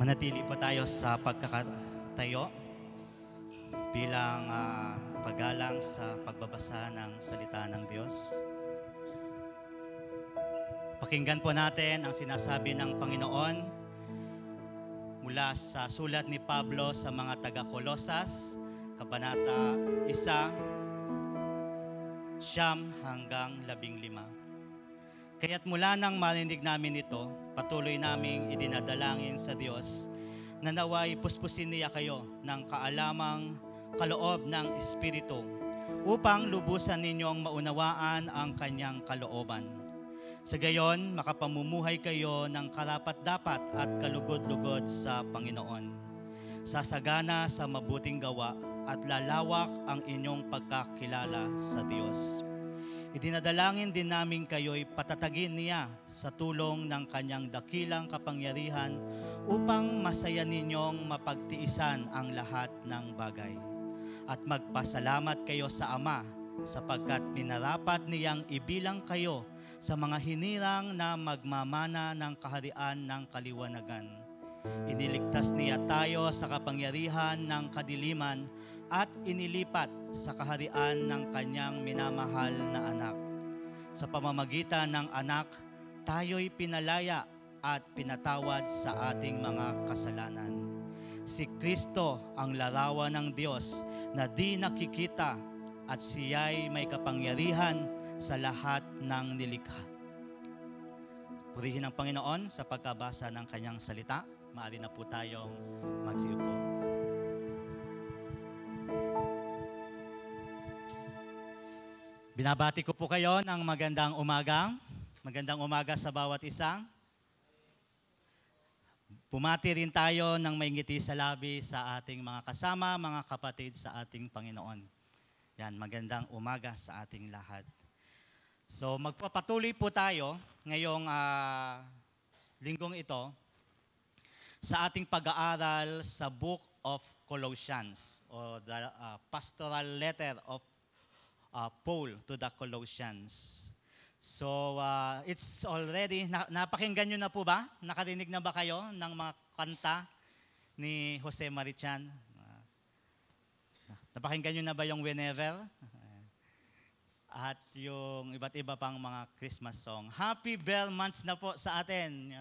Manatili po tayo sa pagkakatayo bilang uh, paggalang sa pagbabasa ng salita ng Diyos. Pakinggan po natin ang sinasabi ng Panginoon mula sa sulat ni Pablo sa mga taga-Kolosas, Kabanata 1, Siyam hanggang labing lima. Kaya't mula nang marinig namin ito, patuloy naming idinadalangin sa Diyos na naway puspusin niya kayo ng kaalamang kaloob ng Espiritu upang lubusan ninyong maunawaan ang kanyang kalooban. Sa gayon, makapamumuhay kayo ng karapat-dapat at kalugod-lugod sa Panginoon. Sasagana sa mabuting gawa at lalawak ang inyong pagkakilala sa Diyos. Idinadalangin din namin kayo'y patatagin niya sa tulong ng kanyang dakilang kapangyarihan upang masaya ninyong mapagtiisan ang lahat ng bagay. At magpasalamat kayo sa Ama sapagkat minarapat niyang ibilang kayo sa mga hinirang na magmamana ng kaharian ng kaliwanagan. Iniligtas niya tayo sa kapangyarihan ng kadiliman at inilipat sa kaharian ng kanyang minamahal na anak. Sa pamamagitan ng anak, tayo'y pinalaya at pinatawad sa ating mga kasalanan. Si Kristo ang larawan ng Diyos na di nakikita at siya'y may kapangyarihan sa lahat ng nilikha. Purihin ang Panginoon sa pagkabasa ng kanyang salita. Maaari na po tayong magsiupo. Binabati ko po kayo ng magandang umagang, magandang umaga sa bawat isang. Pumati rin tayo ng ngiti sa labi sa ating mga kasama, mga kapatid sa ating Panginoon. Yan, magandang umaga sa ating lahat. So magpapatuloy po tayo ngayong uh, linggong ito sa ating pag-aaral sa Book of Colossians o the uh, Pastoral Letter of uh, Paul to the Colossians. So, uh, it's already, na, napakinggan nyo na po ba? Nakarinig na ba kayo ng mga kanta ni Jose Marichan? Uh, napakinggan nyo na ba yung Whenever? At yung iba't iba pang mga Christmas song. Happy Bell Months na po sa atin.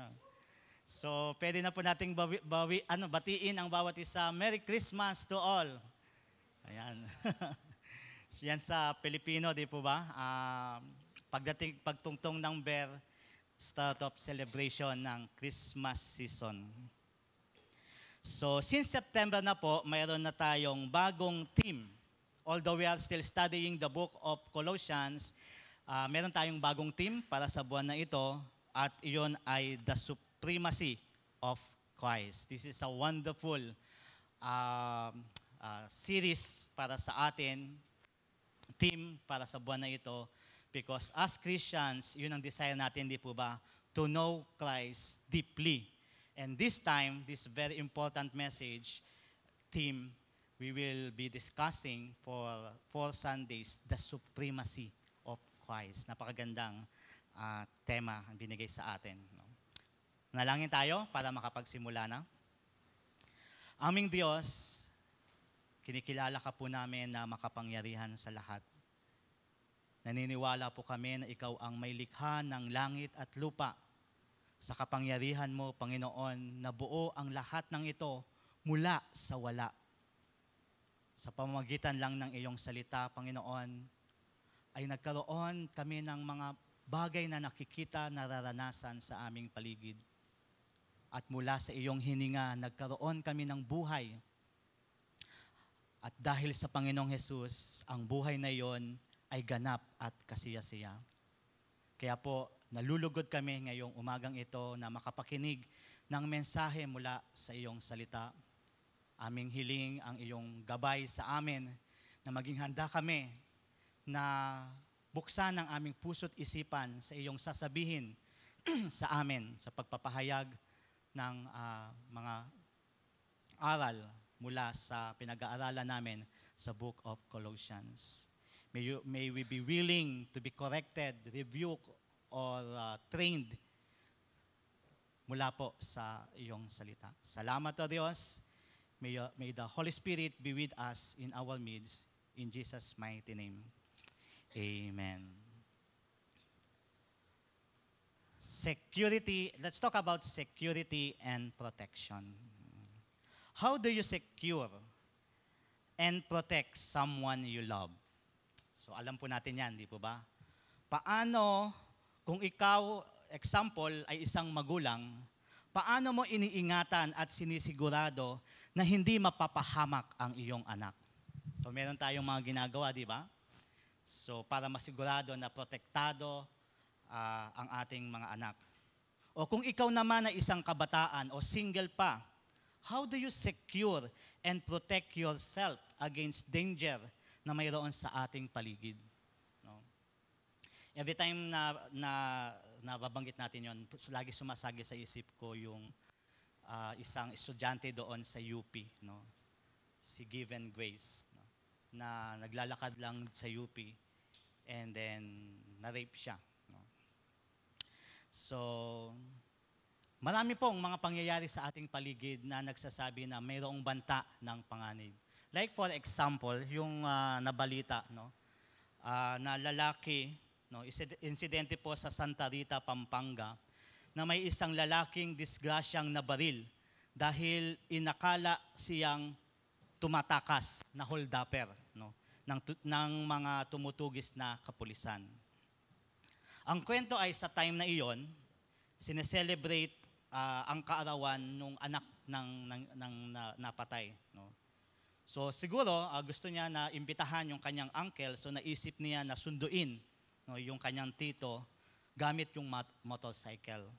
So, pwede na po nating bawi, bawi, ano, batiin ang bawat isa. Merry Christmas to all. Ayan. Yan sa Pilipino, di po ba? Uh, pagdating, pagtungtong ng bear, start of celebration ng Christmas season. So, since September na po, mayroon na tayong bagong team. Although we are still studying the book of Colossians, uh, meron tayong bagong team para sa buwan na ito at iyon ay the supremacy of Christ. This is a wonderful uh, uh, series para sa atin team para sa buwan na ito because as Christians, yun ang desire natin, di po ba? To know Christ deeply. And this time, this very important message, team, we will be discussing for four Sundays, the supremacy of Christ. Napakagandang uh, tema ang binigay sa atin. No? Nalangin tayo para makapagsimula na. Aming Diyos, kinikilala ka po namin na makapangyarihan sa lahat. Naniniwala po kami na ikaw ang may likha ng langit at lupa. Sa kapangyarihan mo, Panginoon, na buo ang lahat ng ito mula sa wala. Sa pamamagitan lang ng iyong salita, Panginoon, ay nagkaroon kami ng mga bagay na nakikita, nararanasan sa aming paligid. At mula sa iyong hininga, nagkaroon kami ng buhay. At dahil sa Panginoong Hesus, ang buhay na iyon ay ganap at kasiyasiya. Kaya po, nalulugod kami ngayong umagang ito na makapakinig ng mensahe mula sa iyong salita. Aming hiling ang iyong gabay sa amin na maging handa kami na buksan ang aming puso't isipan sa iyong sasabihin sa amin sa pagpapahayag ng uh, mga aral mula sa pinag-aaralan namin sa Book of Colossians. May, you, may we be willing to be corrected, rebuked, or uh, trained mula po sa iyong salita. Salamat o Diyos. May, uh, may the Holy Spirit be with us in our midst. In Jesus' mighty name. Amen. Security. Let's talk about security and protection. How do you secure and protect someone you love? So alam po natin yan, di po ba? Paano kung ikaw, example, ay isang magulang, paano mo iniingatan at sinisigurado na hindi mapapahamak ang iyong anak? So meron tayong mga ginagawa, di ba? So para masigurado na protektado uh, ang ating mga anak. O kung ikaw naman ay isang kabataan o single pa, how do you secure and protect yourself against danger na mayroon sa ating paligid. No? Every time na, na nababanggit natin yon, lagi sumasagi sa isip ko yung uh, isang estudyante doon sa UP, no? si Given Grace, no? na naglalakad lang sa UP and then na-rape siya. No? So, Marami pong mga pangyayari sa ating paligid na nagsasabi na mayroong banta ng panganib. Like for example, yung uh, nabalita no uh, na lalaki no insidente po sa Santa Rita, Pampanga na may isang lalaking disgrasyang nabaril dahil inakala siyang tumatakas na holdapper no ng ng mga tumutugis na kapulisan. Ang kwento ay sa time na iyon, sineselebrate uh, ang kaarawan ng anak ng, ng, ng na, napatay. No? So siguro uh, gusto niya na imbitahan yung kanyang uncle so naisip niya na sunduin no, yung kanyang tito gamit yung mat- motorcycle.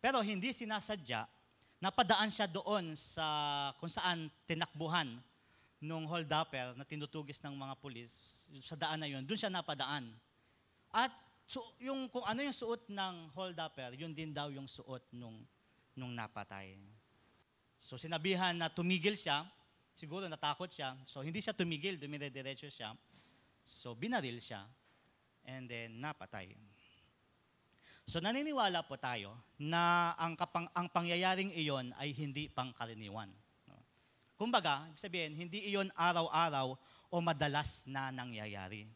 Pero hindi sinasadya, napadaan siya doon sa kung saan tinakbuhan nung holdupper na tinutugis ng mga pulis sa daan na yun. Doon siya napadaan. At so, yung, kung ano yung suot ng holdupper, yun din daw yung suot nung, nung napatay. So sinabihan na tumigil siya, Siguro natakot siya. So hindi siya tumigil, dumire siya. So binaril siya and then napatay. So naniniwala po tayo na ang, kapang, ang pangyayaring iyon ay hindi pangkaraniwan. Kumbaga, sabihin, hindi iyon araw-araw o madalas na nangyayari.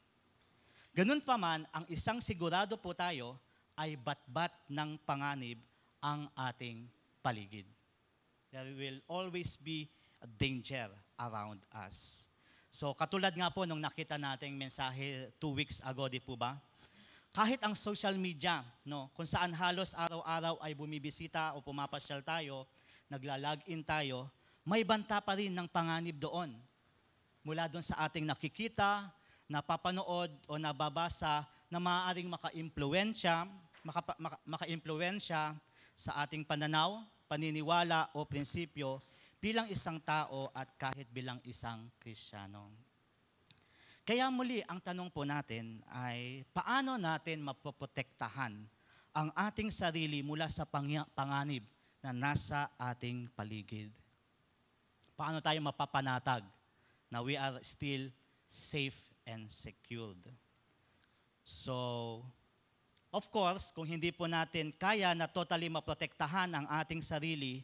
Ganun pa man, ang isang sigurado po tayo ay batbat ng panganib ang ating paligid. There will always be danger around us. So katulad nga po nung nakita nating mensahe two weeks ago, di po ba? Kahit ang social media, no, kung saan halos araw-araw ay bumibisita o pumapasyal tayo, nagla-login tayo, may banta pa rin ng panganib doon. Mula doon sa ating nakikita, napapanood o nababasa na maaaring maka-impluensya, maka, maka, maka sa ating pananaw, paniniwala o prinsipyo bilang isang tao at kahit bilang isang Kristiyano. Kaya muli, ang tanong po natin ay paano natin mapoprotektahan ang ating sarili mula sa panganib na nasa ating paligid? Paano tayo mapapanatag na we are still safe and secured? So, of course, kung hindi po natin kaya na totally maprotektahan ang ating sarili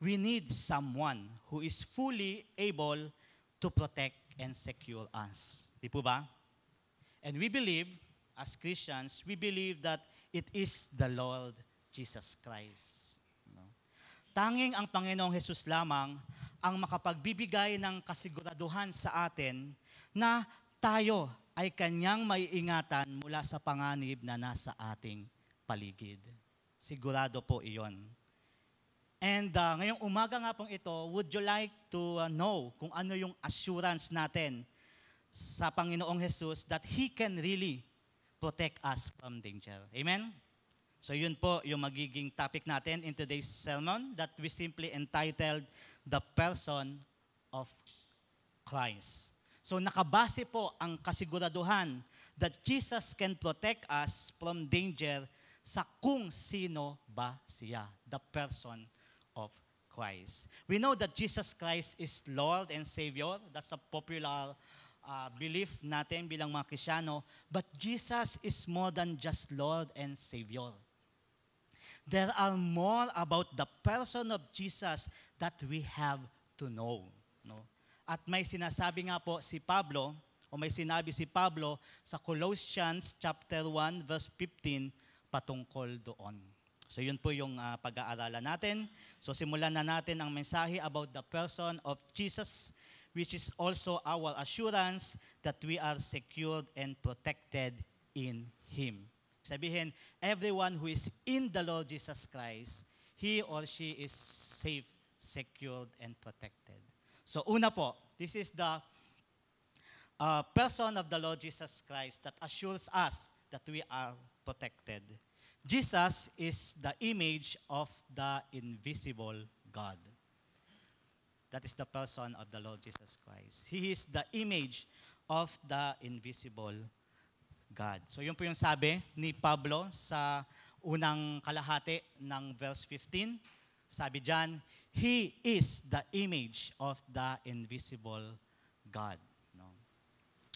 we need someone who is fully able to protect and secure us. Di po ba? And we believe, as Christians, we believe that it is the Lord Jesus Christ. No? Tanging ang Panginoong Jesus lamang ang makapagbibigay ng kasiguraduhan sa atin na tayo ay kanyang maiingatan mula sa panganib na nasa ating paligid. Sigurado po iyon. And uh, ngayong umaga nga pong ito, would you like to uh, know kung ano yung assurance natin sa Panginoong Jesus that He can really protect us from danger? Amen? So yun po yung magiging topic natin in today's sermon that we simply entitled The Person of Christ. So nakabase po ang kasiguraduhan that Jesus can protect us from danger sa kung sino ba siya, the person of Christ. We know that Jesus Christ is Lord and Savior. That's a popular uh, belief natin bilang mga Kristiyano. But Jesus is more than just Lord and Savior. There are more about the person of Jesus that we have to know. No? At may sinasabi nga po si Pablo, o may sinabi si Pablo sa Colossians chapter 1 verse 15 patungkol doon. So yun po yung uh, ah, pag-aaralan natin. So simulan na natin ang mensahe about the person of Jesus which is also our assurance that we are secured and protected in Him. Sabihin, everyone who is in the Lord Jesus Christ, he or she is safe, secured, and protected. So una po, this is the uh, person of the Lord Jesus Christ that assures us that we are protected. Jesus is the image of the invisible God. That is the person of the Lord Jesus Christ. He is the image of the invisible God. So yun po yung sabi ni Pablo sa unang kalahati ng verse 15. Sabi dyan, He is the image of the invisible God. No?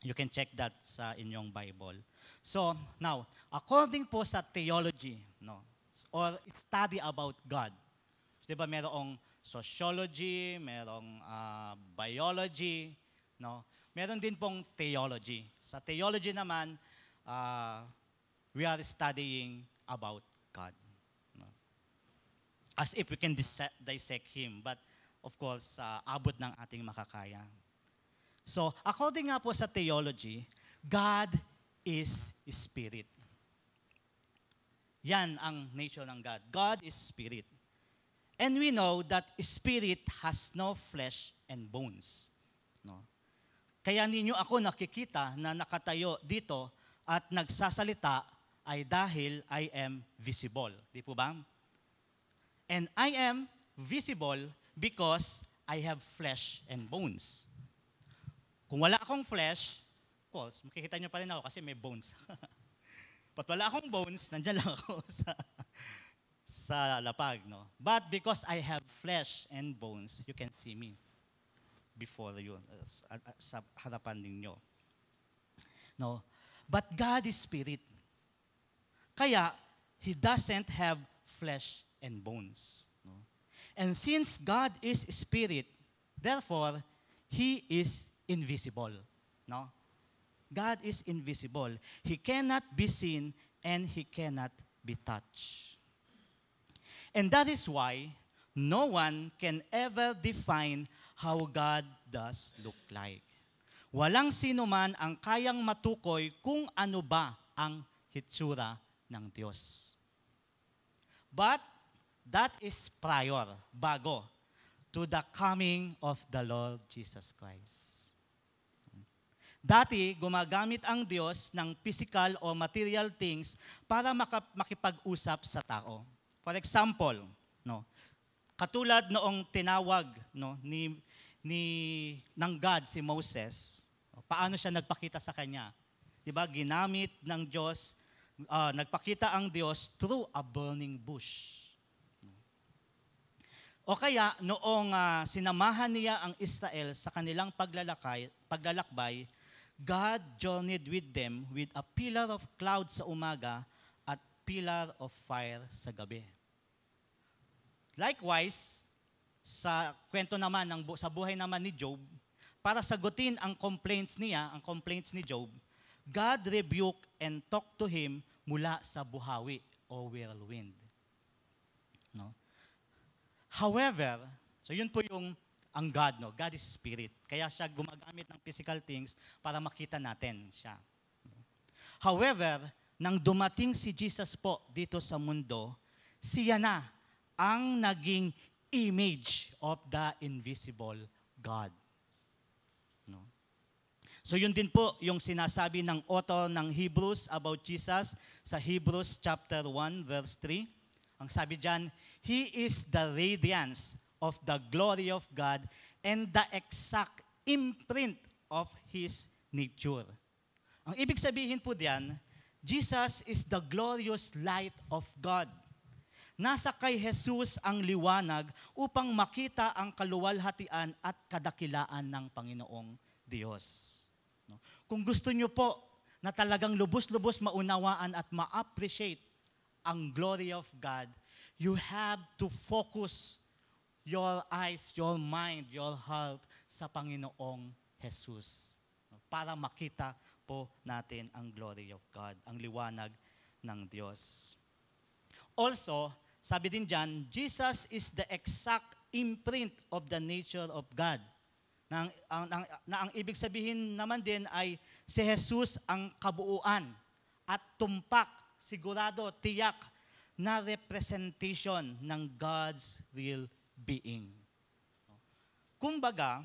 You can check that sa inyong Bible. So, now, according po sa theology, no, or study about God, so, di ba merong sociology, merong uh, biology, no? Meron din pong theology. Sa theology naman, uh, we are studying about God. No? As if we can dissect, dissect Him. But of course, uh, abot ng ating makakaya. So, according nga po sa theology, God is spirit. Yan ang nature ng God. God is spirit. And we know that spirit has no flesh and bones. No? Kaya ninyo ako nakikita na nakatayo dito at nagsasalita ay dahil I am visible. Di po ba? And I am visible because I have flesh and bones. Kung wala akong flesh, false, makikita nyo pa rin ako kasi may bones. But wala akong bones, nandiyan lang ako sa, sa lapag. No? But because I have flesh and bones, you can see me before you, uh, uh, sa harapan ninyo. No? But God is spirit. Kaya, He doesn't have flesh and bones. No? And since God is spirit, therefore, He is invisible. No? God is invisible. He cannot be seen and He cannot be touched. And that is why no one can ever define how God does look like. Walang sino man ang kayang matukoy kung ano ba ang hitsura ng Diyos. But that is prior, bago, to the coming of the Lord Jesus Christ. Dati, gumagamit ang Diyos ng physical o material things para makipag-usap sa tao. For example, no, katulad noong tinawag no, ni, ni, ng God si Moses, paano siya nagpakita sa kanya? Diba, ginamit ng Diyos, uh, nagpakita ang Diyos through a burning bush. O kaya noong uh, sinamahan niya ang Israel sa kanilang paglalakay, paglalakbay, God journeyed with them with a pillar of cloud sa umaga at pillar of fire sa gabi. Likewise, sa kwento naman, ng, sa buhay naman ni Job, para sagutin ang complaints niya, ang complaints ni Job, God rebuke and talk to him mula sa buhawi o whirlwind. No? However, so yun po yung ang God, no? God is spirit. Kaya siya gumagamit ng physical things para makita natin siya. However, nang dumating si Jesus po dito sa mundo, siya na ang naging image of the invisible God. No? So yun din po yung sinasabi ng author ng Hebrews about Jesus sa Hebrews chapter 1 verse 3. Ang sabi diyan, He is the radiance of the glory of God and the exact imprint of His nature. Ang ibig sabihin po diyan, Jesus is the glorious light of God. Nasa kay Jesus ang liwanag upang makita ang kaluwalhatian at kadakilaan ng Panginoong Diyos. Kung gusto nyo po na talagang lubos-lubos maunawaan at ma-appreciate ang glory of God, you have to focus your eyes, your mind, your heart sa Panginoong Jesus. Para makita po natin ang glory of God, ang liwanag ng Diyos. Also, sabi din dyan, Jesus is the exact imprint of the nature of God. Na ang, ang, na, na ang ibig sabihin naman din ay si Jesus ang kabuuan at tumpak, sigurado, tiyak na representation ng God's real being. Kumbaga,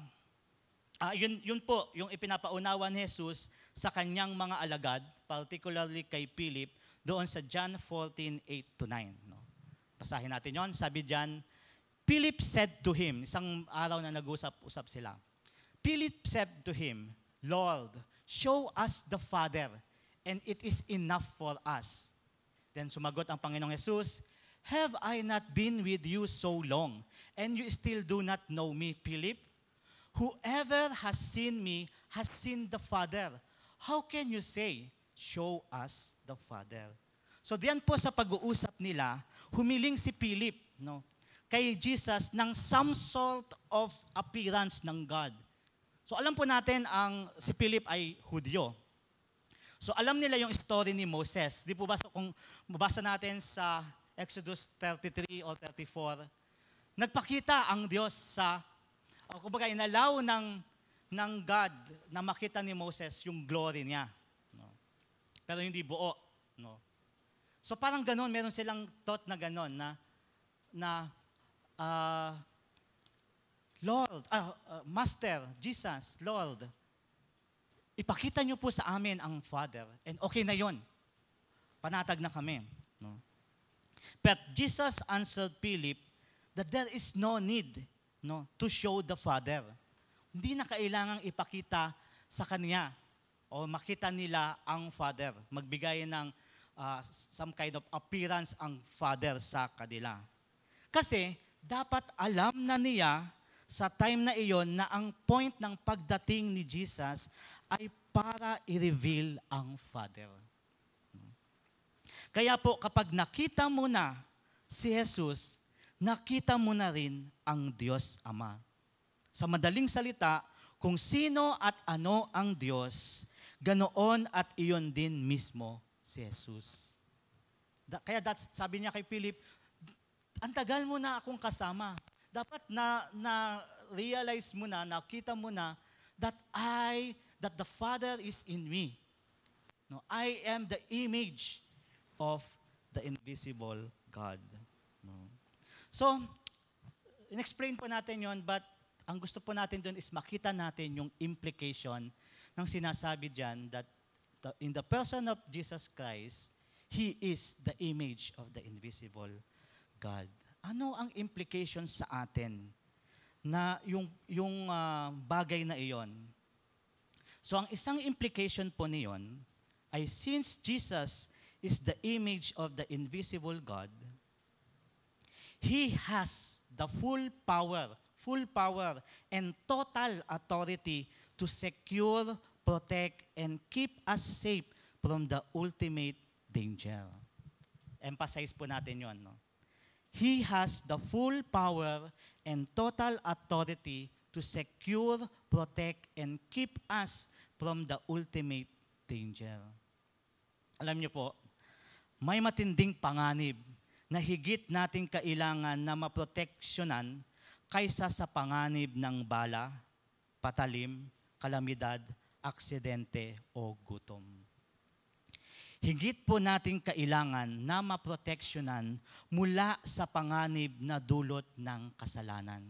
uh, yun, yun po yung ipinapaunawa ni Jesus sa kanyang mga alagad, particularly kay Philip, doon sa John 14, 8 to 9. No? Basahin natin yon. Sabi John, Philip said to him, isang araw na nag-usap-usap sila, Philip said to him, Lord, show us the Father, and it is enough for us. Then sumagot ang Panginoong Yesus, Have I not been with you so long, and you still do not know me, Philip? Whoever has seen me has seen the Father. How can you say, Show us the Father? So diyan po sa pag-uusap nila, humiling si Philip no, kay Jesus ng some sort of appearance ng God. So alam po natin ang si Philip ay Hudyo. So alam nila yung story ni Moses. Di po ba so kung mabasa natin sa Exodus 33 o 34, nagpakita ang Diyos sa, o kumbaga inalaw ng, ng God na makita ni Moses yung glory niya. No? Pero hindi buo. No? So parang ganun, meron silang thought na ganun na, na uh, Lord, uh, uh, Master, Jesus, Lord, ipakita niyo po sa amin ang Father and okay na yon. Panatag na kami. No? But Jesus answered Philip that there is no need no, to show the Father. Hindi na kailangang ipakita sa kanya o makita nila ang Father. Magbigay ng uh, some kind of appearance ang Father sa kanila. Kasi dapat alam na niya sa time na iyon na ang point ng pagdating ni Jesus ay para i-reveal ang Father. Kaya po kapag nakita mo na si Jesus, nakita mo na rin ang Diyos Ama. Sa madaling salita, kung sino at ano ang Diyos, ganoon at iyon din mismo si Jesus. Da, kaya that's, sabi niya kay Philip, ang tagal mo na akong kasama. Dapat na, na realize mo na, nakita mo na, that I, that the Father is in me. No, I am the image of the invisible God. No? So, inexplain po natin yon but ang gusto po natin doon is makita natin yung implication ng sinasabi diyan that the, in the person of Jesus Christ, He is the image of the invisible God. Ano ang implication sa atin na yung, yung uh, bagay na iyon? So ang isang implication po niyon ay since Jesus is the image of the invisible God, He has the full power, full power and total authority to secure, protect, and keep us safe from the ultimate danger. Emphasize po natin yun. No? He has the full power and total authority to secure, protect, and keep us from the ultimate danger. Alam niyo po, may matinding panganib na higit nating kailangan na maproteksyonan kaysa sa panganib ng bala, patalim, kalamidad, aksidente o gutom. Higit po nating kailangan na maproteksyonan mula sa panganib na dulot ng kasalanan.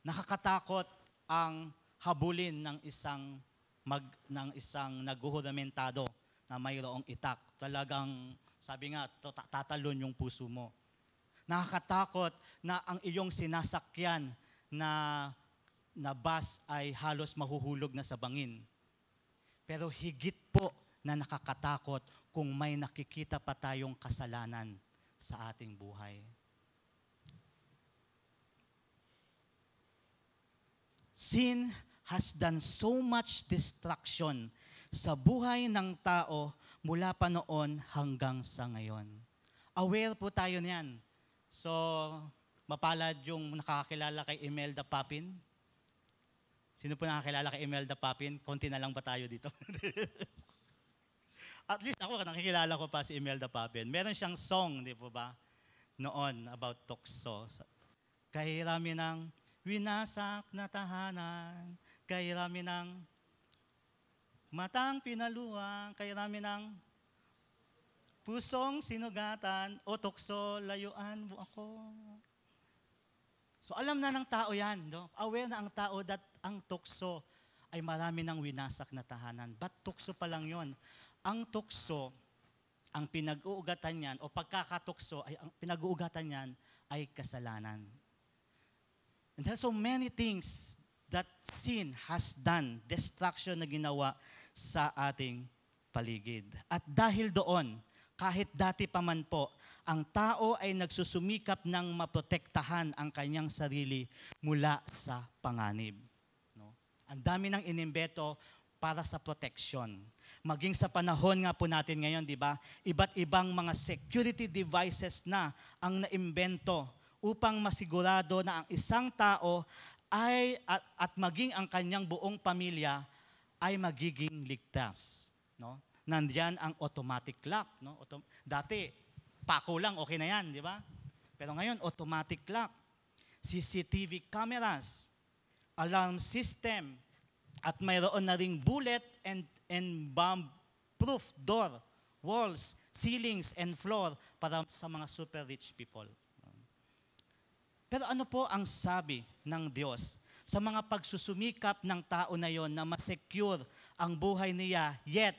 Nakakatakot ang habulin ng isang mag, ng isang naguhudamentado na mayroong itak. Talagang, sabi nga, tota-, tatalon yung puso mo. Nakakatakot na ang iyong sinasakyan na, na bus ay halos mahuhulog na sa bangin. Pero higit po na nakakatakot kung may nakikita pa tayong kasalanan sa ating buhay. Sin has done so much destruction sa buhay ng tao mula pa noon hanggang sa ngayon. Aware po tayo niyan. So, mapalad yung nakakilala kay Imelda Papin. Sino po nakakilala kay Imelda Papin? Konti na lang ba tayo dito? At least ako, nakikilala ko pa si Imelda Papin. Meron siyang song, di po ba? Noon, about tukso. Kahirami ng winasak na tahanan, kahirami ng Matang pinaluha, kaya namin ang pusong sinugatan, o tukso, layuan mo ako. So alam na ng tao yan, no? aware na ang tao that ang tukso ay marami ng winasak na tahanan. But tukso pa lang yon. Ang tukso, ang pinag-uugatan niyan o pagkakatukso ay ang pinag-uugatan niyan ay kasalanan. And there are so many things that sin has done, destruction na ginawa sa ating paligid. At dahil doon, kahit dati pa man po, ang tao ay nagsusumikap ng maprotektahan ang kanyang sarili mula sa panganib. No? Ang dami ng inimbeto para sa protection. Maging sa panahon nga po natin ngayon, di ba? Iba't ibang mga security devices na ang naimbento upang masigurado na ang isang tao ay at, at maging ang kanyang buong pamilya ay magiging ligtas. No? Nandiyan ang automatic lock. No? Auto- Dati, pako lang, okay na yan, di ba? Pero ngayon, automatic lock. CCTV cameras, alarm system, at mayroon na ring bullet and, and bomb-proof door, walls, ceilings, and floor para sa mga super rich people. Pero ano po ang sabi ng Diyos sa mga pagsusumikap ng tao na yon na masecure ang buhay niya, yet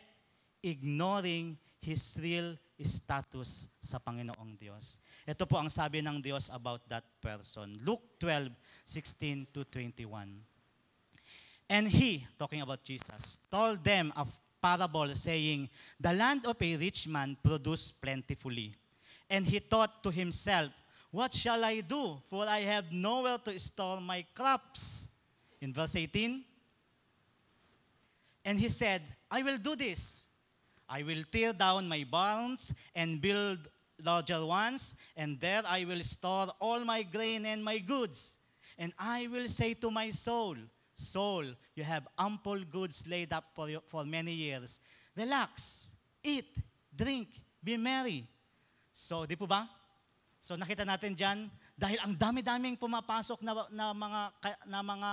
ignoring his real status sa Panginoong Diyos. Ito po ang sabi ng Diyos about that person. Luke 12:16 to 21. And he, talking about Jesus, told them a parable saying, The land of a rich man produced plentifully. And he thought to himself, What shall I do? For I have nowhere to store my crops. In verse 18, and he said, I will do this. I will tear down my barns and build larger ones, and there I will store all my grain and my goods. And I will say to my soul, Soul, you have ample goods laid up for, you, for many years. Relax, eat, drink, be merry. So, di po ba? So nakita natin diyan dahil ang dami-daming pumapasok na, na mga na mga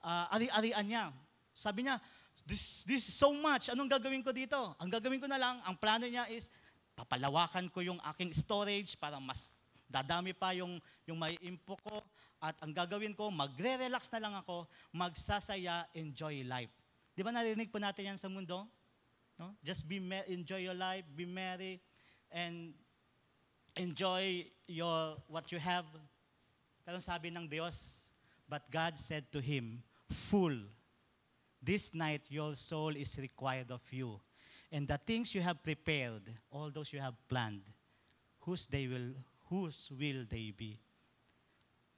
uh, ari-arian niya. Sabi niya, this, this is so much. Anong gagawin ko dito? Ang gagawin ko na lang, ang plano niya is papalawakan ko yung aking storage para mas dadami pa yung, yung may info ko at ang gagawin ko, magre-relax na lang ako, magsasaya, enjoy life. Di ba narinig po natin yan sa mundo? No? Just be enjoy your life, be merry, and enjoy your what you have. Karon sabi ng Diyos, but God said to him, Fool, this night your soul is required of you, and the things you have prepared, all those you have planned, whose they will whose will they be?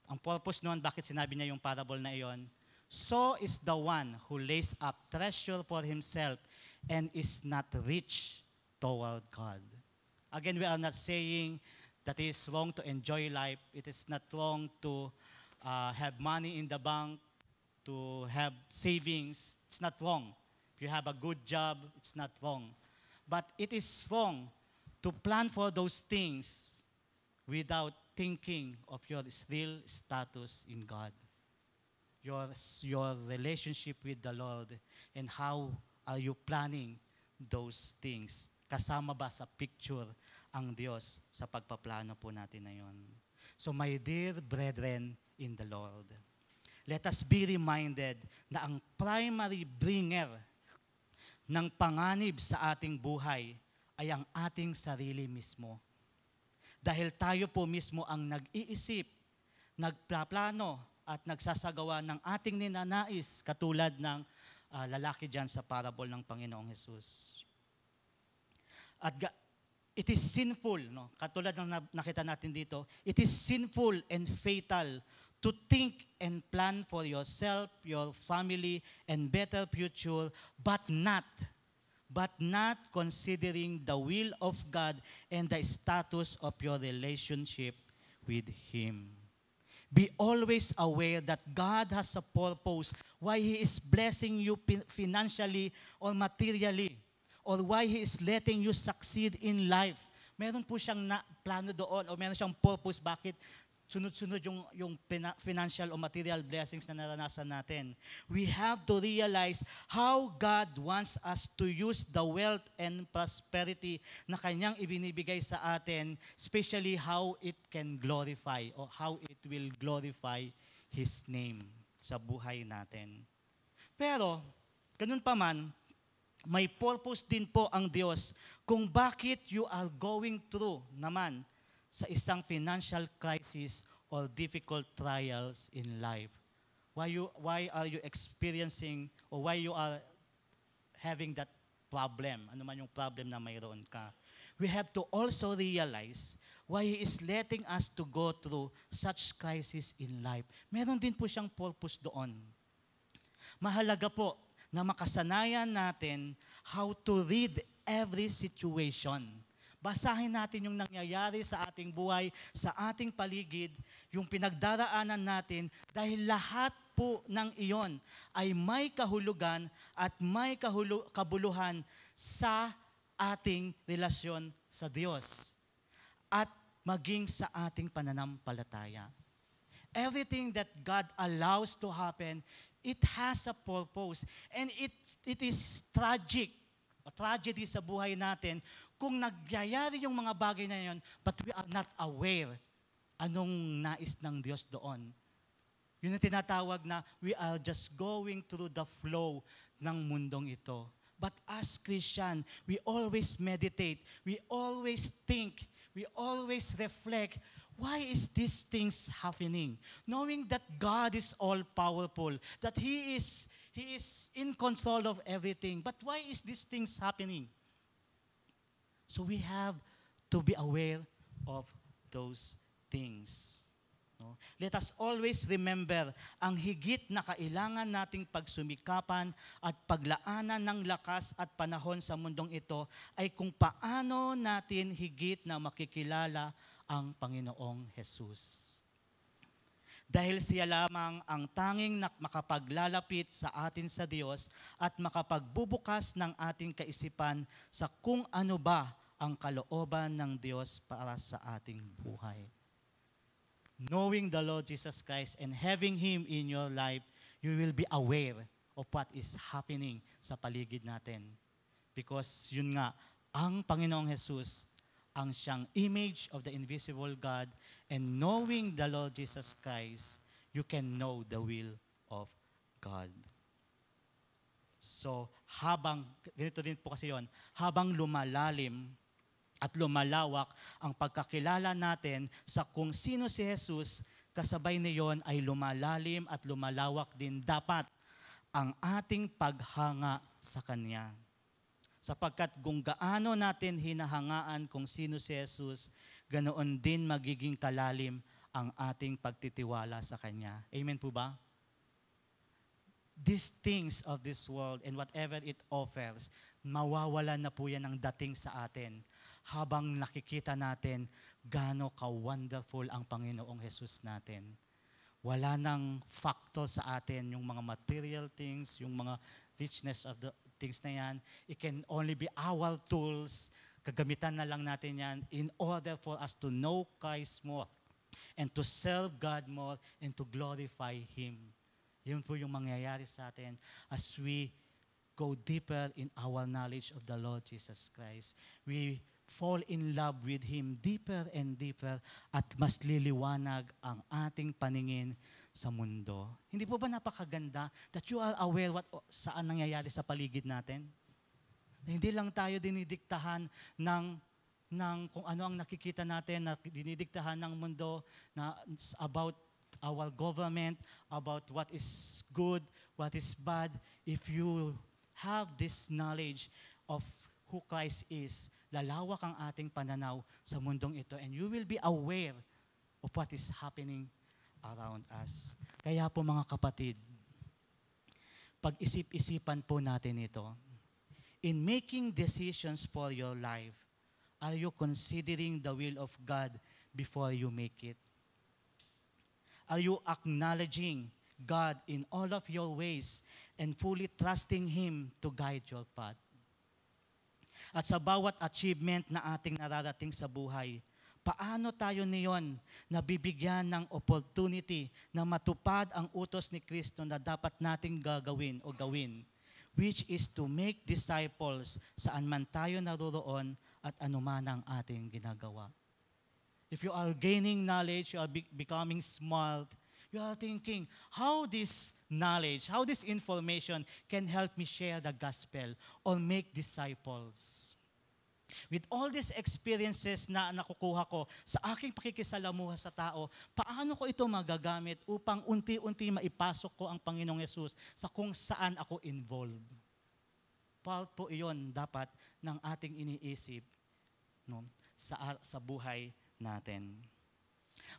Ang purpose noon, bakit sinabi niya yung parable na iyon? So is the one who lays up treasure for himself and is not rich toward God. Again, we are not saying that it is wrong to enjoy life. It is not wrong to uh, have money in the bank, to have savings. It's not wrong. If you have a good job, it's not wrong. But it is wrong to plan for those things without thinking of your real status in God, your, your relationship with the Lord, and how are you planning those things Kasama ba sa picture ang Diyos sa pagpaplano po natin na yun? So my dear brethren in the Lord, let us be reminded na ang primary bringer ng panganib sa ating buhay ay ang ating sarili mismo. Dahil tayo po mismo ang nag-iisip, nagplaplano, at nagsasagawa ng ating ninanais katulad ng uh, lalaki dyan sa parable ng Panginoong Hesus. At ga- it is sinful, no? katulad ng nakita natin dito, it is sinful and fatal to think and plan for yourself, your family, and better future, but not, but not considering the will of God and the status of your relationship with Him. Be always aware that God has a purpose why He is blessing you financially or materially or why He is letting you succeed in life. Meron po siyang na, plano doon o meron siyang purpose bakit sunod-sunod yung, yung financial o material blessings na naranasan natin. We have to realize how God wants us to use the wealth and prosperity na kanyang ibinibigay sa atin, especially how it can glorify or how it will glorify His name sa buhay natin. Pero, ganun pa man, may purpose din po ang Diyos kung bakit you are going through naman sa isang financial crisis or difficult trials in life. Why, you, why are you experiencing or why you are having that problem, ano man yung problem na mayroon ka. We have to also realize why He is letting us to go through such crisis in life. Meron din po siyang purpose doon. Mahalaga po na makasanayan natin how to read every situation. Basahin natin yung nangyayari sa ating buhay, sa ating paligid, yung pinagdaraanan natin dahil lahat po ng iyon ay may kahulugan at may kahulu- kabuluhan sa ating relasyon sa Diyos at maging sa ating pananampalataya. Everything that God allows to happen It has a purpose. And it, it is tragic, a tragedy sa buhay natin kung nagyayari yung mga bagay na yun, but we are not aware anong nais ng Diyos doon. Yun ang tinatawag na we are just going through the flow ng mundong ito. But as Christian, we always meditate, we always think, we always reflect why is these things happening? Knowing that God is all powerful, that He is He is in control of everything. But why is these things happening? So we have to be aware of those things. No? Let us always remember ang higit na kailangan nating pagsumikapan at paglaanan ng lakas at panahon sa mundong ito ay kung paano natin higit na makikilala ang Panginoong Jesus. Dahil siya lamang ang tanging makapaglalapit sa atin sa Diyos at makapagbubukas ng ating kaisipan sa kung ano ba ang kalooban ng Diyos para sa ating buhay. Knowing the Lord Jesus Christ and having Him in your life, you will be aware of what is happening sa paligid natin. Because yun nga, ang Panginoong Jesus ang siyang image of the invisible God, and knowing the Lord Jesus Christ, you can know the will of God. So, habang, ganito din po kasi yon, habang lumalalim at lumalawak ang pagkakilala natin sa kung sino si Jesus, kasabay niyon ay lumalalim at lumalawak din dapat ang ating paghanga sa Kanya sapagkat kung gaano natin hinahangaan kung sino si Jesus, ganoon din magiging kalalim ang ating pagtitiwala sa Kanya. Amen po ba? These things of this world and whatever it offers, mawawala na po yan ang dating sa atin habang nakikita natin gaano ka-wonderful ang Panginoong Jesus natin. Wala nang factor sa atin yung mga material things, yung mga richness of the things na yan, it can only be our tools. Kagamitan na lang natin yan in order for us to know Christ more and to serve God more and to glorify Him. Yun po yung mangyayari sa atin as we go deeper in our knowledge of the Lord Jesus Christ. We fall in love with Him deeper and deeper at mas liliwanag ang ating paningin sa mundo. Hindi po ba napakaganda that you are aware what, saan nangyayari sa paligid natin? Na hindi lang tayo dinidiktahan ng ng kung ano ang nakikita natin na dinidiktahan ng mundo na about our government, about what is good, what is bad. If you have this knowledge of who Christ is, lalawak ang ating pananaw sa mundong ito and you will be aware of what is happening around us. Kaya po mga kapatid, pag-isip-isipan po natin ito. In making decisions for your life, are you considering the will of God before you make it? Are you acknowledging God in all of your ways and fully trusting Him to guide your path? At sa bawat achievement na ating nararating sa buhay, Paano tayo niyon nabibigyan ng opportunity na matupad ang utos ni Kristo na dapat nating gagawin o gawin? Which is to make disciples saan man tayo naroroon at anuman ang ating ginagawa. If you are gaining knowledge, you are be- becoming smart, you are thinking, how this knowledge, how this information can help me share the gospel or make disciples. With all these experiences na nakukuha ko sa aking pakikisalamuha sa tao, paano ko ito magagamit upang unti-unti maipasok ko ang Panginoong Yesus sa kung saan ako involved? Paul po iyon dapat ng ating iniisip no, sa, sa buhay natin.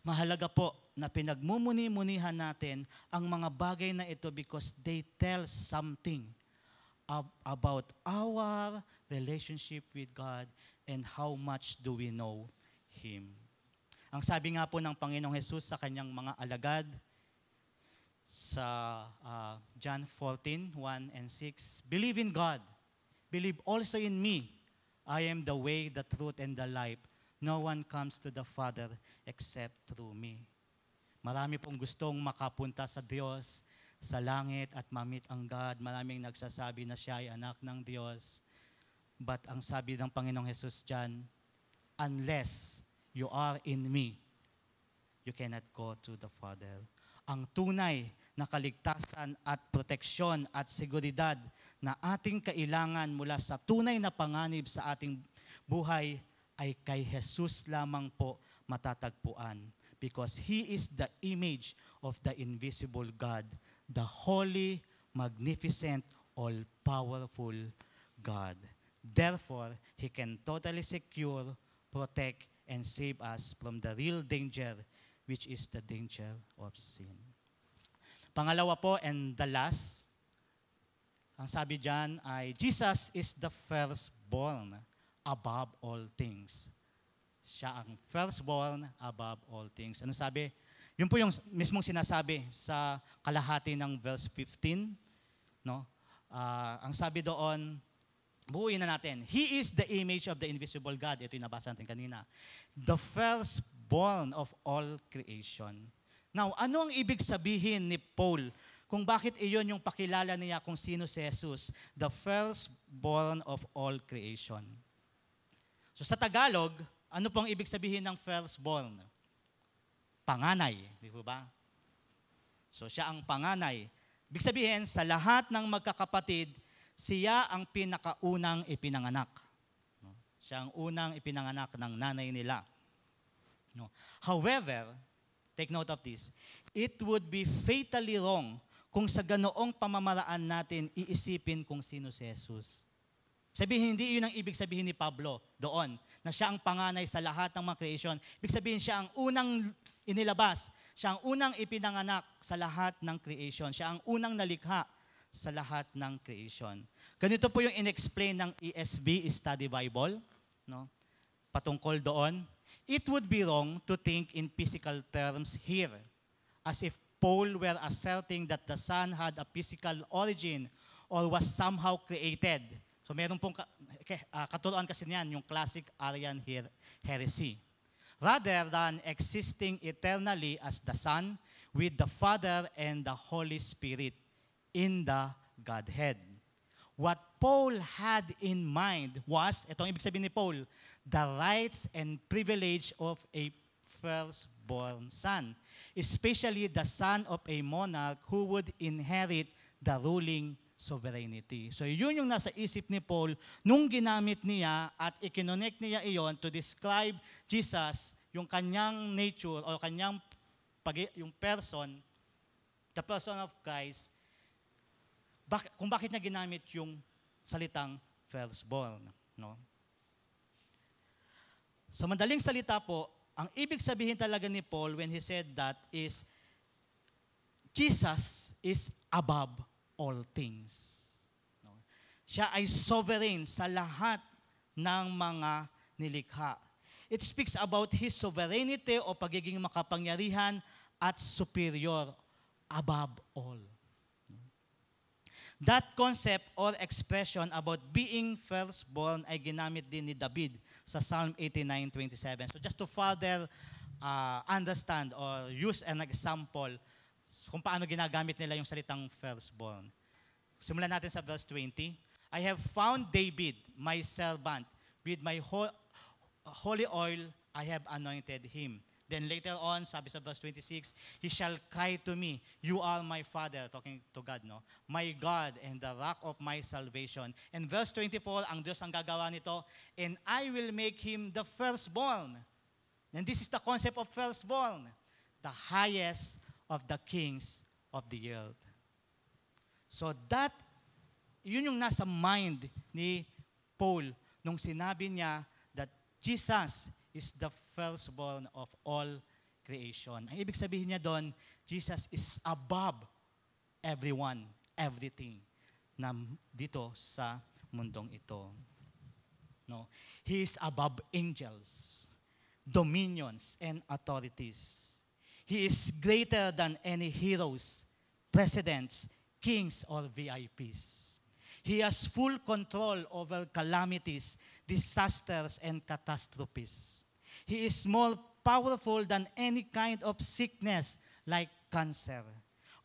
Mahalaga po na pinagmumuni-munihan natin ang mga bagay na ito because they tell something about our relationship with God and how much do we know Him. Ang sabi nga po ng Panginoong Hesus sa kanyang mga alagad, sa uh, John 14, 1 and 6, Believe in God. Believe also in me. I am the way, the truth, and the life. No one comes to the Father except through me. Marami pong gustong makapunta sa Diyos sa langit at mamit ang God. Maraming nagsasabi na siya ay anak ng Diyos. But ang sabi ng Panginoong Hesus dyan, unless you are in me, you cannot go to the Father. Ang tunay na kaligtasan at proteksyon at seguridad na ating kailangan mula sa tunay na panganib sa ating buhay ay kay Jesus lamang po matatagpuan because He is the image of the invisible God the holy, magnificent, all-powerful God. Therefore, He can totally secure, protect, and save us from the real danger, which is the danger of sin. Pangalawa po, and the last, ang sabi dyan ay, Jesus is the firstborn above all things. Siya ang firstborn above all things. Ano sabi? Yun po yung mismong sinasabi sa kalahati ng verse 15. No? Uh, ang sabi doon, buuin na natin. He is the image of the invisible God. Ito yung nabasa natin kanina. The firstborn of all creation. Now, ano ang ibig sabihin ni Paul kung bakit iyon yung pakilala niya kung sino si Jesus? The firstborn of all creation. So sa Tagalog, ano pong ibig sabihin ng firstborn? panganay, di ba? So siya ang panganay. Ibig sabihin, sa lahat ng magkakapatid, siya ang pinakaunang ipinanganak. Siya ang unang ipinanganak ng nanay nila. No? However, take note of this, it would be fatally wrong kung sa ganoong pamamaraan natin iisipin kung sino si Jesus. Sabihin, hindi yun ang ibig sabihin ni Pablo doon, na siya ang panganay sa lahat ng mga creation. Ibig sabihin, siya ang unang inilabas. Siya ang unang ipinanganak sa lahat ng creation. Siya ang unang nalikha sa lahat ng creation. Ganito po yung inexplain ng ESB Study Bible, no? Patungkol doon, it would be wrong to think in physical terms here, as if Paul were asserting that the sun had a physical origin or was somehow created. So meron pong ka- uh, katuruan kasi niyan, yung classic Arian her- heresy rather than existing eternally as the Son with the Father and the Holy Spirit in the Godhead. What Paul had in mind was, itong ibig sabihin ni Paul, the rights and privilege of a firstborn son, especially the son of a monarch who would inherit the ruling sovereignty. So yun yung nasa isip ni Paul nung ginamit niya at ikinonect niya iyon to describe Jesus, yung kanyang nature o kanyang pag yung person, the person of Christ, bak- kung bakit niya ginamit yung salitang firstborn. No? Sa mandaling salita po, ang ibig sabihin talaga ni Paul when he said that is, Jesus is above all things. No? Siya ay sovereign sa lahat ng mga nilikha. It speaks about His sovereignty o pagiging makapangyarihan at superior above all. That concept or expression about being firstborn ay ginamit din ni David sa Psalm 89:27. So just to further uh, understand or use an example kung paano ginagamit nila yung salitang firstborn. Simulan natin sa verse 20. I have found David, my servant, with my ho- holy oil I have anointed him. Then later on, sabi sa verse 26, He shall cry to me, You are my Father, talking to God, no? My God and the rock of my salvation. And verse 24, ang Diyos ang gagawa nito, And I will make him the firstborn. And this is the concept of firstborn, the highest of the kings of the earth. So that, yun yung nasa mind ni Paul nung sinabi niya that Jesus is the firstborn of all creation. Ang ibig sabihin niya doon, Jesus is above everyone, everything na dito sa mundong ito. No? He is above angels, dominions, and authorities. He is greater than any heroes, presidents, kings, or VIPs. He has full control over calamities, disasters, and catastrophes. He is more powerful than any kind of sickness like cancer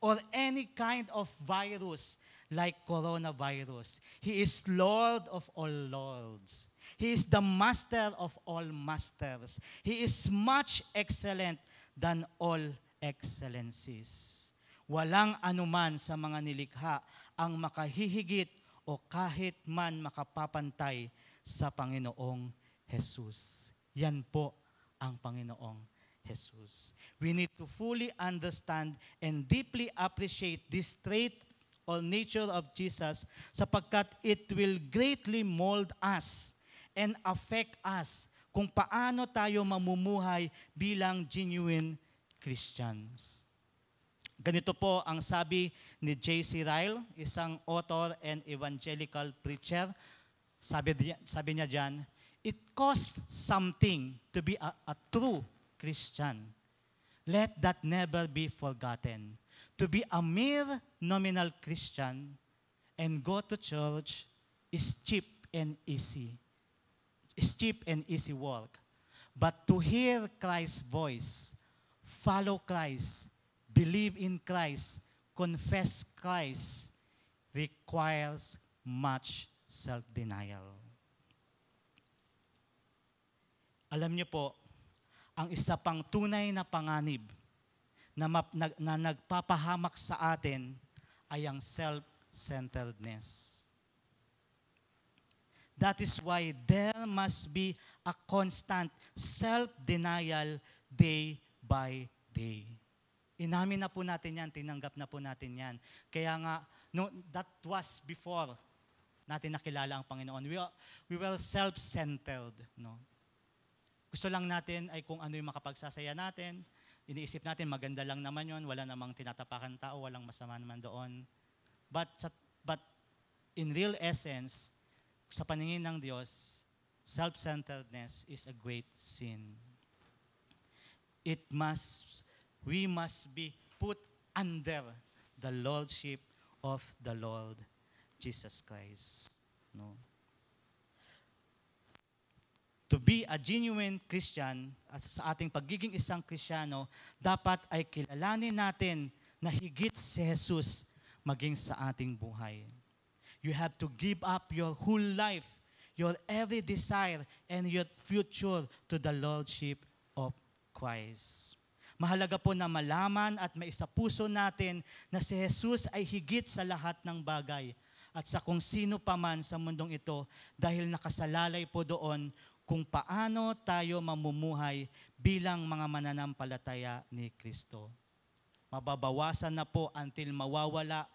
or any kind of virus like coronavirus. He is Lord of all lords. He is the master of all masters. He is much excellent than all excellencies. Walang anuman sa mga nilikha ang makahihigit o kahit man makapapantay sa Panginoong Jesus. Yan po ang Panginoong Jesus. We need to fully understand and deeply appreciate this trait or nature of Jesus sapagkat it will greatly mold us and affect us kung paano tayo mamumuhay bilang genuine Christians. Ganito po ang sabi ni J.C. Ryle, isang author and evangelical preacher. Sabi, sabi niya dyan, It costs something to be a, a true Christian. Let that never be forgotten. To be a mere nominal Christian and go to church is cheap and easy steep and easy walk. But to hear Christ's voice, follow Christ, believe in Christ, confess Christ, requires much self-denial. Alam niyo po, ang isa pang tunay na panganib na, map, na, na nagpapahamak sa atin ay ang self-centeredness. That is why there must be a constant self-denial day by day. Inamin na po natin yan, tinanggap na po natin yan. Kaya nga, no, that was before natin nakilala ang Panginoon. We, we were self-centered. No? Gusto lang natin ay kung ano yung makapagsasaya natin. Iniisip natin, maganda lang naman yon, wala namang tinatapakan tao, walang masama naman doon. But, but in real essence, sa paningin ng Diyos, self-centeredness is a great sin. It must, we must be put under the lordship of the Lord Jesus Christ. No? To be a genuine Christian, at sa ating pagiging isang Kristiyano, dapat ay kilalanin natin na higit si Jesus maging sa ating buhay. You have to give up your whole life, your every desire, and your future to the Lordship of Christ. Mahalaga po na malaman at puso natin na si Jesus ay higit sa lahat ng bagay at sa kung sino pa man sa mundong ito dahil nakasalalay po doon kung paano tayo mamumuhay bilang mga mananampalataya ni Kristo. Mababawasan na po until mawawala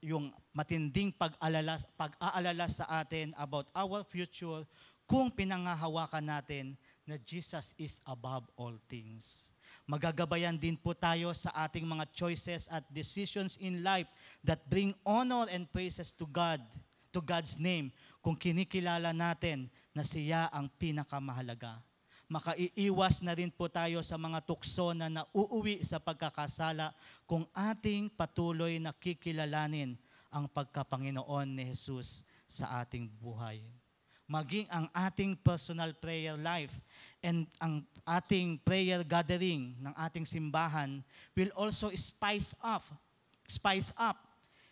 yung matinding pag-alala, pag-aalala sa atin about our future kung pinangahawakan natin na Jesus is above all things. Magagabayan din po tayo sa ating mga choices at decisions in life that bring honor and praises to God, to God's name, kung kinikilala natin na siya ang pinakamahalaga makaiiwas na rin po tayo sa mga tukso na nauuwi sa pagkakasala kung ating patuloy na kikilalanin ang pagkapanginoon ni Jesus sa ating buhay. Maging ang ating personal prayer life and ang ating prayer gathering ng ating simbahan will also spice up, spice up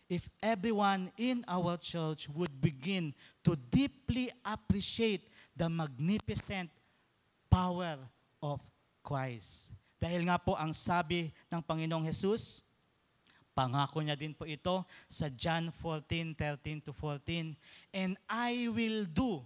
if everyone in our church would begin to deeply appreciate the magnificent power of Christ. Dahil nga po ang sabi ng Panginoong Jesus, pangako niya din po ito sa John 14:13 to 14, and I will do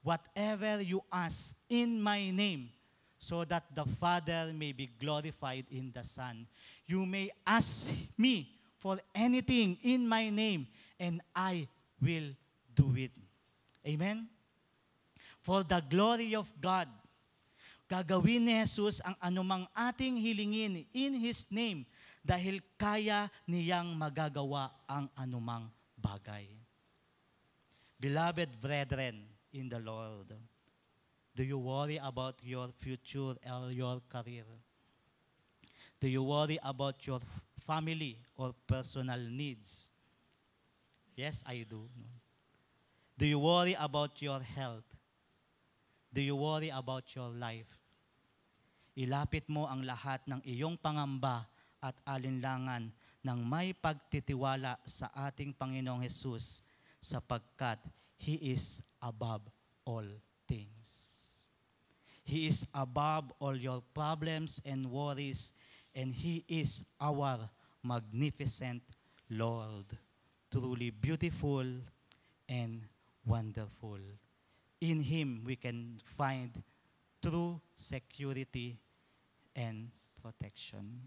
whatever you ask in my name so that the Father may be glorified in the Son. You may ask me for anything in my name and I will do it. Amen. For the glory of God Gagawin ni Jesus ang anumang ating hilingin in His name dahil kaya niyang magagawa ang anumang bagay. Beloved brethren in the Lord, do you worry about your future or your career? Do you worry about your family or personal needs? Yes, I do. Do you worry about your health? Do you worry about your life? Ilapit mo ang lahat ng iyong pangamba at alinlangan ng may pagtitiwala sa ating Panginoong Hesus sapagkat He is above all things. He is above all your problems and worries and He is our magnificent Lord. Truly beautiful and wonderful in Him we can find true security and protection.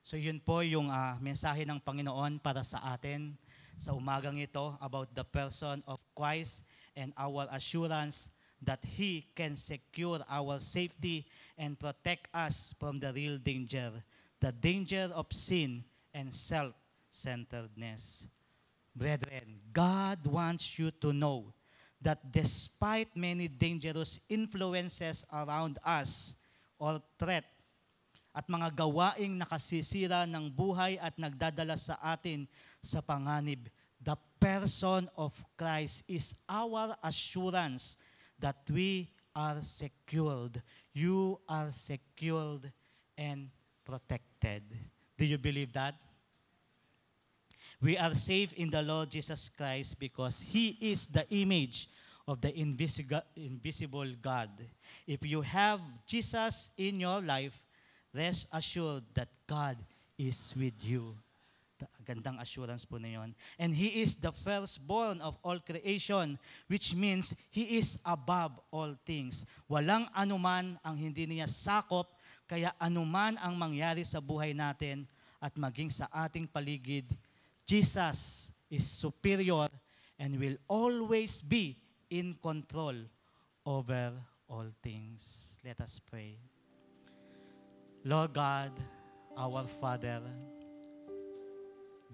So yun po yung uh, mensahe ng Panginoon para sa atin sa umagang ito about the person of Christ and our assurance that He can secure our safety and protect us from the real danger, the danger of sin and self-centeredness. Brethren, God wants you to know that despite many dangerous influences around us or threat at mga gawaing nakasisira ng buhay at nagdadala sa atin sa panganib, the person of Christ is our assurance that we are secured. You are secured and protected. Do you believe that? We are safe in the Lord Jesus Christ because He is the image of the invisible God. If you have Jesus in your life, rest assured that God is with you. Gandang assurance po na yun. And He is the firstborn of all creation, which means He is above all things. Walang anuman ang hindi niya sakop, kaya anuman ang mangyari sa buhay natin at maging sa ating paligid, Jesus is superior and will always be in control over all things. Let us pray. Lord God, our Father,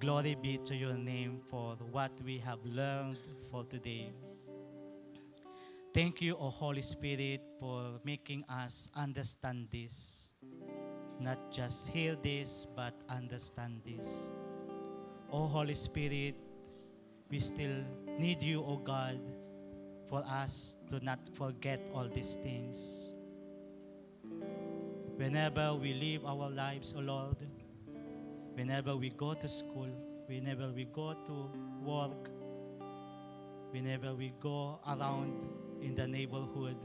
glory be to your name for what we have learned for today. Thank you, O Holy Spirit, for making us understand this. Not just hear this, but understand this. O Holy Spirit, we still need you, O God, for us to not forget all these things. Whenever we live our lives, O Lord, whenever we go to school, whenever we go to work, whenever we go around in the neighborhood,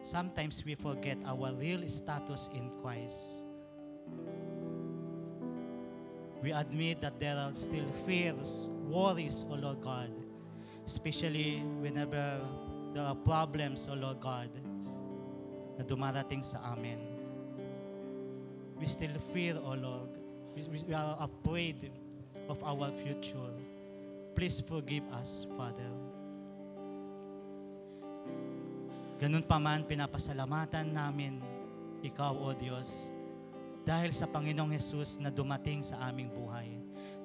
sometimes we forget our real status in Christ. we admit that there are still fears, worries, O Lord God, especially whenever there are problems, O Lord God, na dumarating sa amin. We still fear, O Lord. We, we are afraid of our future. Please forgive us, Father. Ganun pa man, pinapasalamatan namin, Ikaw, O Diyos, dahil sa Panginoong Jesus na dumating sa aming buhay.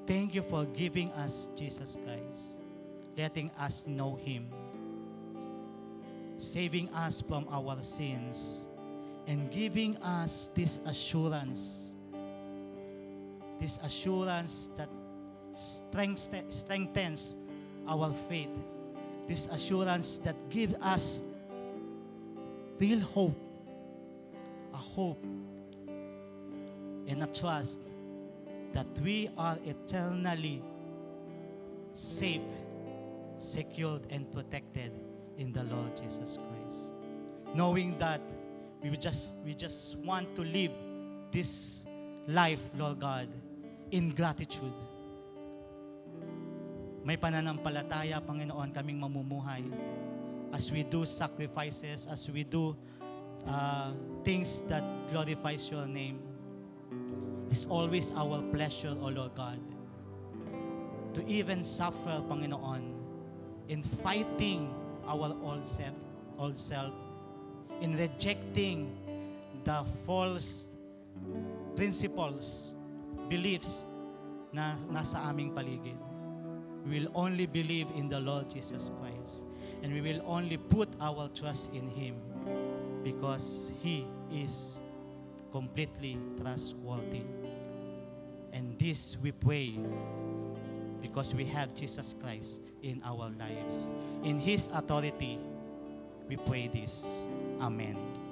Thank you for giving us Jesus Christ, letting us know Him, saving us from our sins, and giving us this assurance, this assurance that strengthens our faith, this assurance that gives us real hope, a hope and a trust that we are eternally safe, secured, and protected in the Lord Jesus Christ. Knowing that we just, we just want to live this life, Lord God, in gratitude. May pananampalataya, Panginoon, kaming mamumuhay as we do sacrifices, as we do uh, things that glorifies your name is always our pleasure, O Lord God, to even suffer, Panginoon, in fighting our old self, old self in rejecting the false principles, beliefs na nasa aming paligid. We will only believe in the Lord Jesus Christ and we will only put our trust in Him because He is completely trustworthy. And this we pray because we have Jesus Christ in our lives. In His authority, we pray this. Amen.